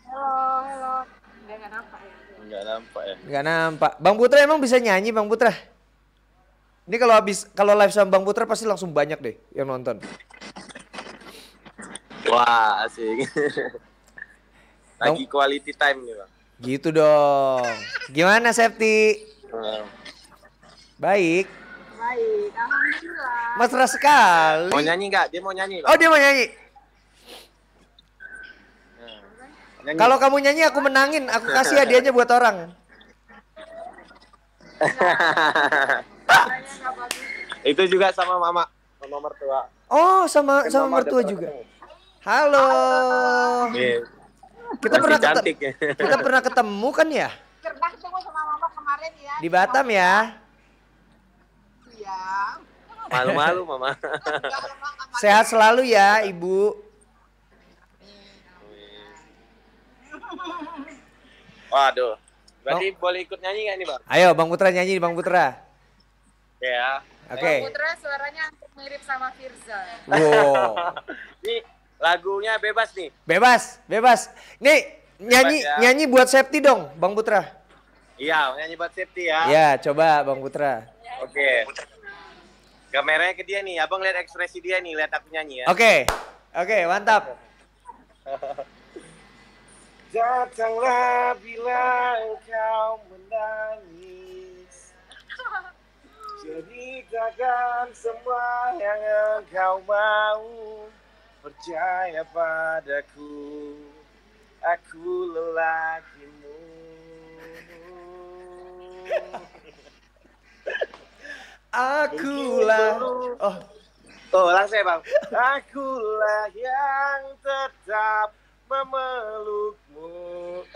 Halo, halo. Enggak nampak ya. Enggak nampak ya. Enggak nampak. Bang Putra emang bisa nyanyi, Bang Putra? Ini kalau habis kalau live sama Bang Putra pasti langsung banyak deh yang nonton. Wah, asik. Lagi quality time nih, Bang. Gitu dong. Gimana Septi? Hmm. Baik. Baik, alhamdulillah. Mesra sekali. Mau nyanyi nggak? Dia mau nyanyi, Bang. Oh, dia mau nyanyi. Hmm. Nyanyi. Kalau kamu nyanyi aku menangin, aku kasih hadiahnya buat orang. itu juga sama mama sama mertua oh sama sama mertua juga halo yeah. kita Masih pernah cantik, ya. kita pernah ketemu kan ya ketemu sama mama kemarin ya di Batam ya iya malu-malu mama sehat selalu ya ibu Waduh. Berarti oh. boleh ikut nyanyi nggak nih, Bang? Ayo, Bang Putra nyanyi, Bang Putra ya. Oke. Okay. Putra suaranya mirip sama Firza. Wow. Ini lagunya bebas nih. Bebas, bebas. Nih nyanyi bebas ya. nyanyi buat safety dong, Bang Putra. Iya, nyanyi buat safety ya. Iya, coba Bang Putra. Oke. Okay. Kameranya ke dia nih, abang lihat ekspresi dia nih, lihat aku nyanyi ya. Oke, okay. oke, okay, mantap. Datanglah bila engkau menangis Ceritakan semua yang engkau mau Percaya padaku Aku lelakimu Akulah Oh Oh langsung ya bang lah yang tetap memelukmu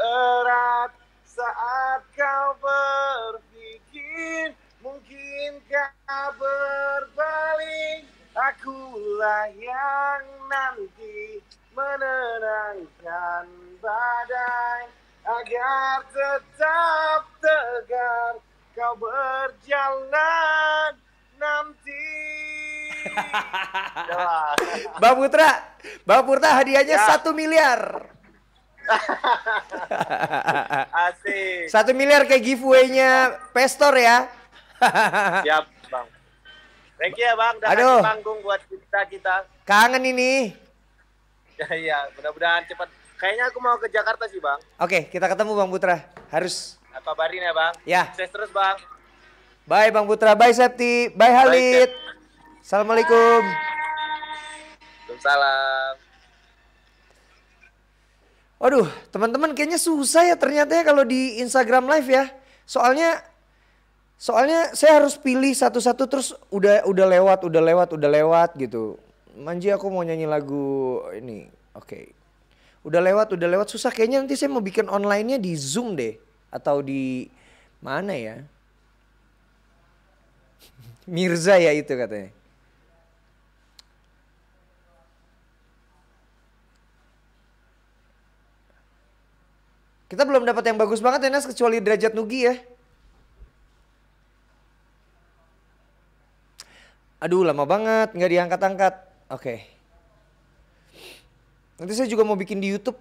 erat Saat kau ber berbalik, Akulah yang nanti menenangkan badai Agar tetap tegar kau berjalan nanti Bang Putra, Bang Putra hadiahnya ya. satu ya. miliar. Asik. Satu miliar kayak giveaway-nya Pestor ya. Siap. Thank you ya Bang, udah Aduh. panggung buat kita kita. Kangen ini. Ya iya, mudah-mudahan cepat. Kayaknya aku mau ke Jakarta sih Bang. Oke, kita ketemu Bang Putra. Harus. Apa nah, kabarin ya Bang. Ya. Sukses terus Bang. Bye Bang Putra, bye Septi, bye Halid. Bye, Assalamualaikum. Waalaikumsalam. Waduh, teman-teman kayaknya susah ya ternyata ya kalau di Instagram Live ya. Soalnya Soalnya saya harus pilih satu-satu terus udah udah lewat, udah lewat, udah lewat gitu. Manji aku mau nyanyi lagu ini. Oke. Okay. Udah lewat, udah lewat susah kayaknya nanti saya mau bikin online-nya di Zoom deh atau di mana ya? Mirza ya itu katanya. Kita belum dapat yang bagus banget ya Nas kecuali derajat Nugi ya. aduh lama banget nggak diangkat-angkat. Oke. Okay. Nanti saya juga mau bikin di YouTube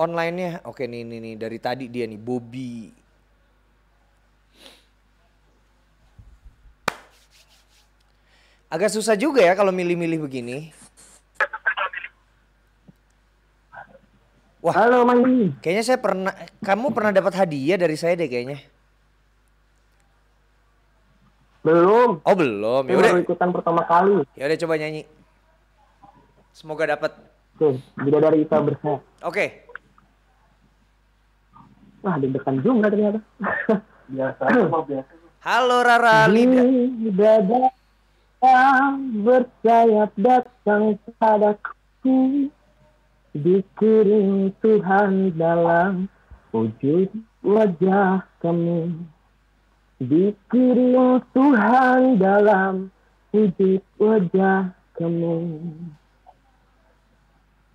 online-nya. Oke, nih nih nih dari tadi dia nih Bobby. Agak susah juga ya kalau milih-milih begini. Wah. Halo, Mangi. Kayaknya saya pernah kamu pernah dapat hadiah dari saya deh kayaknya. Belum. Oh belum. Ya udah. ikutan pertama kali. Ya udah coba nyanyi. Semoga dapat. Oke, bidadari dari kita bersama. Oke. Wah, deg-degan juga ternyata. biasa, biasa. Halo Rara Linda. Dada bersayap datang padaku dikirim Tuhan dalam wujud wajah kami Dikirim Tuhan dalam wujud wajah kamu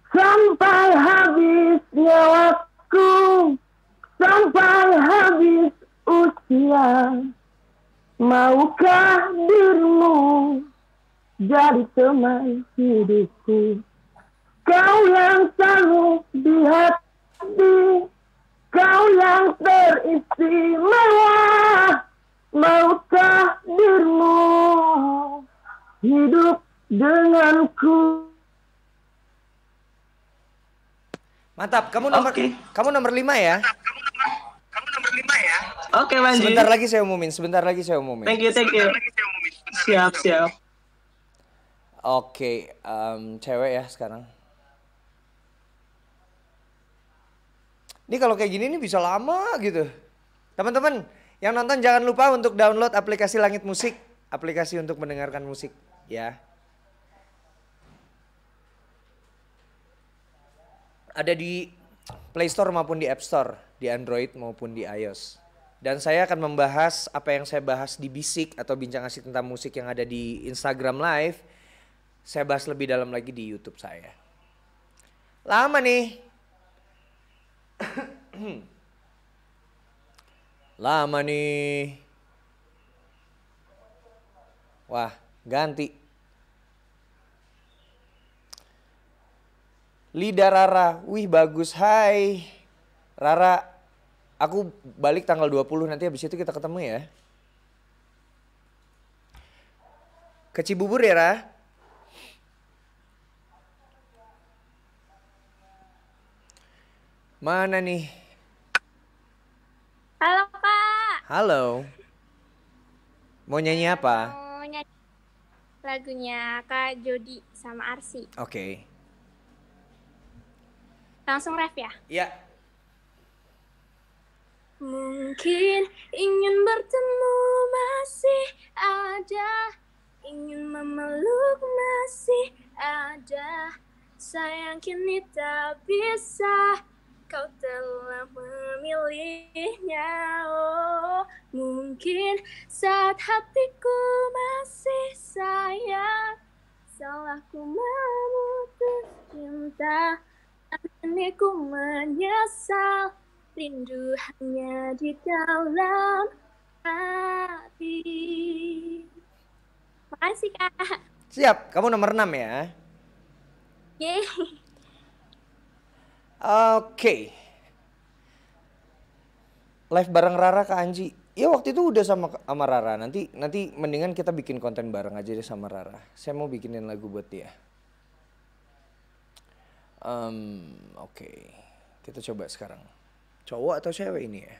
Sampai habis nyawaku Sampai habis usia Maukah dirimu jadi teman hidupku Kau yang selalu di hati Kau yang teristimewa Maukah dirimu hidup denganku? Mantap, kamu nomor okay. kamu nomor lima ya? ya? Oke, okay, Sebentar lagi saya umumin, sebentar lagi saya umumin. Thank you, thank you. Siap, siap. Oke, okay, um, cewek ya sekarang. Ini kalau kayak gini ini bisa lama gitu. Teman-teman, yang nonton jangan lupa untuk download aplikasi Langit Musik, aplikasi untuk mendengarkan musik ya. Ada di Play Store maupun di App Store, di Android maupun di iOS. Dan saya akan membahas apa yang saya bahas di Bisik atau Bincang Asik tentang musik yang ada di Instagram Live. Saya bahas lebih dalam lagi di YouTube saya. Lama nih. Lama nih. Wah, ganti. Lida Rara, wih bagus, hai. Rara, aku balik tanggal 20 nanti habis itu kita ketemu ya. Ke Cibubur ya, Ra? Mana nih? Halo, Halo. Mau nyanyi apa? Mau nyanyi lagunya Kak Jody sama Arsi. Oke. Okay. Langsung ref ya? Iya. Mungkin ingin bertemu masih ada Ingin memeluk masih ada Sayang kini tak bisa kau telah memilihnya oh mungkin saat hatiku masih sayang salahku memutus cinta ini ku menyesal rindu hanya di dalam hati makasih kak siap kamu nomor 6 ya Yeay. Oke. Okay. Live bareng Rara ke Anji. Ya waktu itu udah sama sama Rara. Nanti nanti mendingan kita bikin konten bareng aja deh sama Rara. Saya mau bikinin lagu buat dia. Um, oke. Okay. Kita coba sekarang. Cowok atau cewek ini ya?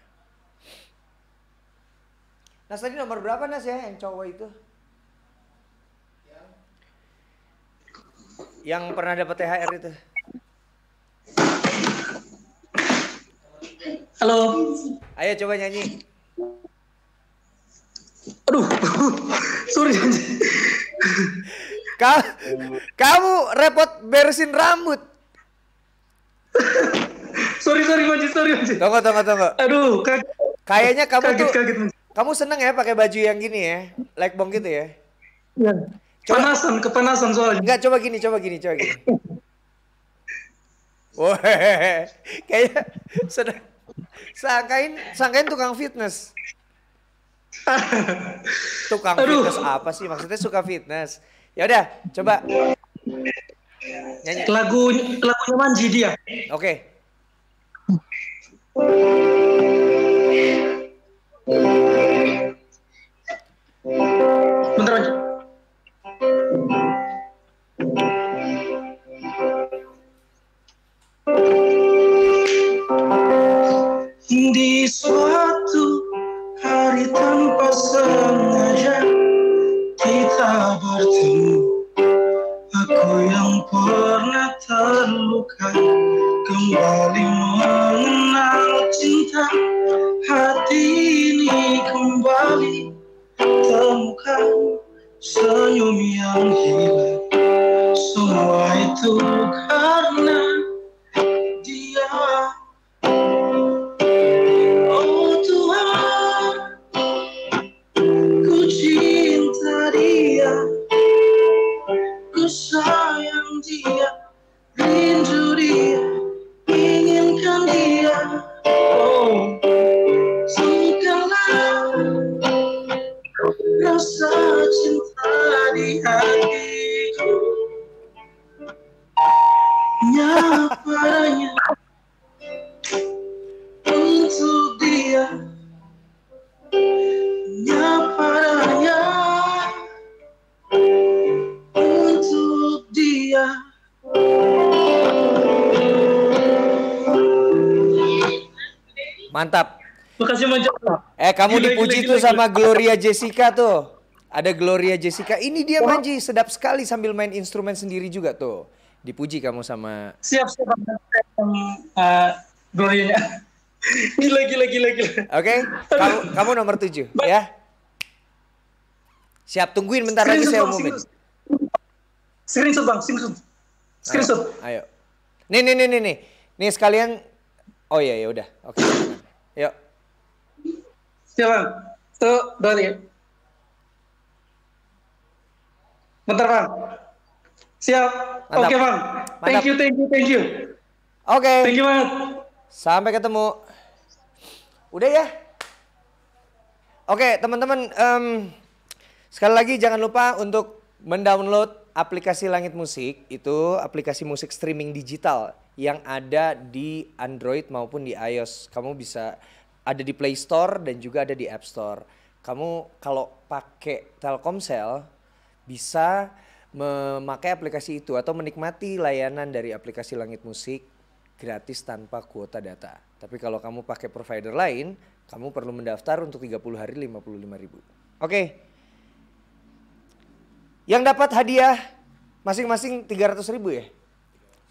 Nas tadi nomor berapa Nas ya yang cowok itu? Yang, yang pernah dapat THR itu? Halo. Ayo coba nyanyi. Aduh, sorry. Ka kamu repot beresin rambut. sorry, sorry, Manji, sorry, Manji. Tunggu, tunggu, tunggu. Aduh, kaget. Kayaknya kamu kaget, tuh, kaget, kamu seneng ya pakai baju yang gini ya, like bong gitu ya? Iya. Coba, panasan, kepanasan soalnya. Enggak, coba gini, coba gini, coba gini. Wah, kayaknya sedang sangkain sangkain tukang fitness tukang Aduh. fitness apa sih maksudnya suka fitness ya udah coba nyanyi lagu lagunya Manji dia oke okay. suatu hari tanpa sengaja kita bertemu Aku yang pernah terluka Kembali mengenal cinta Hati ini kembali Temukan senyum yang hidup menjawab. Eh, kamu gila, dipuji gila, tuh gila, sama Gloria Jessica tuh. Ada Gloria Jessica. Ini dia oh. Manji, sedap sekali sambil main instrumen sendiri juga tuh. Dipuji kamu sama Siap, siap. Uh, Gloria. gila, gila, gila, gila. Oke, okay? kamu, kamu nomor tujuh ba ya. Siap, tungguin bentar lagi saya umumin. Screenshot bang, screenshot. Ah, screenshot. Ayo. Nih, nih, nih, nih, nih. Nih sekalian. Oh iya, ya udah. Oke. Okay. Yuk. Siap Satu, dua, tiga. Bentar, Bang. Siap. Oke, okay, Bang. Thank Mantap. you, thank you, thank you. Oke. Okay. Thank you banget. Sampai ketemu. Udah ya? Oke, okay, teman-teman. Um, sekali lagi jangan lupa untuk mendownload aplikasi Langit Musik. Itu aplikasi musik streaming digital yang ada di Android maupun di iOS. Kamu bisa ada di Play Store dan juga ada di App Store. Kamu kalau pakai Telkomsel bisa memakai aplikasi itu atau menikmati layanan dari aplikasi Langit Musik gratis tanpa kuota data. Tapi kalau kamu pakai provider lain, kamu perlu mendaftar untuk 30 hari 55.000. Oke. Yang dapat hadiah masing-masing 300.000 ya.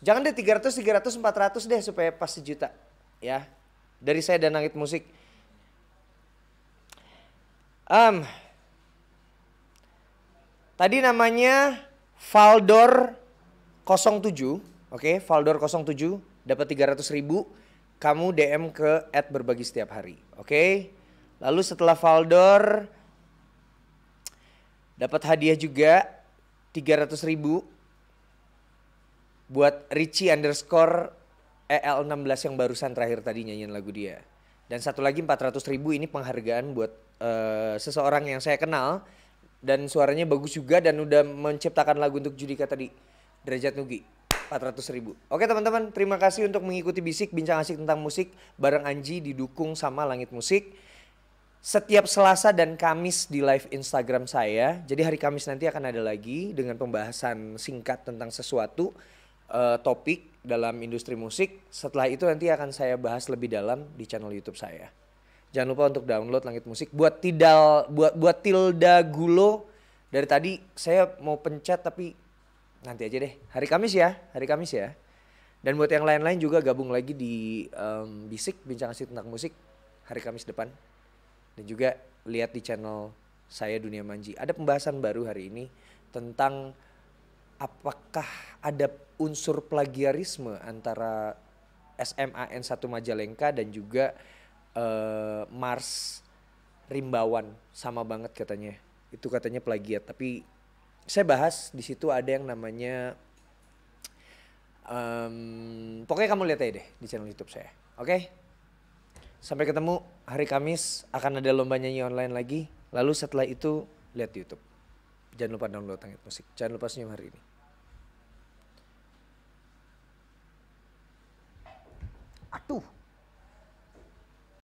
Jangan deh 300 300 400 deh supaya pas sejuta ya dari saya dan Langit Musik. Um, tadi namanya Valdor 07, oke, okay? Valdor 07 dapat 300 ribu. Kamu DM ke at berbagi setiap hari, oke? Okay? Lalu setelah Valdor dapat hadiah juga 300 ribu buat Richie underscore E EL16 yang barusan terakhir tadi nyanyiin lagu dia. Dan satu lagi 400 ribu ini penghargaan buat uh, seseorang yang saya kenal dan suaranya bagus juga dan udah menciptakan lagu untuk Judika tadi. Derajat Nugi. 400 ribu. Oke teman-teman, terima kasih untuk mengikuti Bisik, Bincang Asik tentang Musik bareng Anji didukung sama Langit Musik. Setiap Selasa dan Kamis di live Instagram saya. Jadi hari Kamis nanti akan ada lagi dengan pembahasan singkat tentang sesuatu uh, topik dalam industri musik. Setelah itu nanti akan saya bahas lebih dalam di channel YouTube saya. Jangan lupa untuk download Langit Musik. Buat tidal buat buat Tilda Gulo dari tadi saya mau pencet tapi nanti aja deh. Hari Kamis ya, hari Kamis ya. Dan buat yang lain-lain juga gabung lagi di um, Bisik Bincang Asik Tentang Musik hari Kamis depan. Dan juga lihat di channel saya Dunia Manji. Ada pembahasan baru hari ini tentang apakah ada unsur plagiarisme antara SMA n 1 Majalengka dan juga uh, Mars Rimbawan sama banget katanya. Itu katanya plagiat, tapi saya bahas di situ ada yang namanya um, pokoknya kamu lihat aja deh di channel YouTube saya. Oke? Okay? Sampai ketemu hari Kamis akan ada lomba nyanyi online lagi. Lalu setelah itu lihat YouTube. Jangan lupa download tangit Musik. Jangan lupa senyum hari ini. Aduh.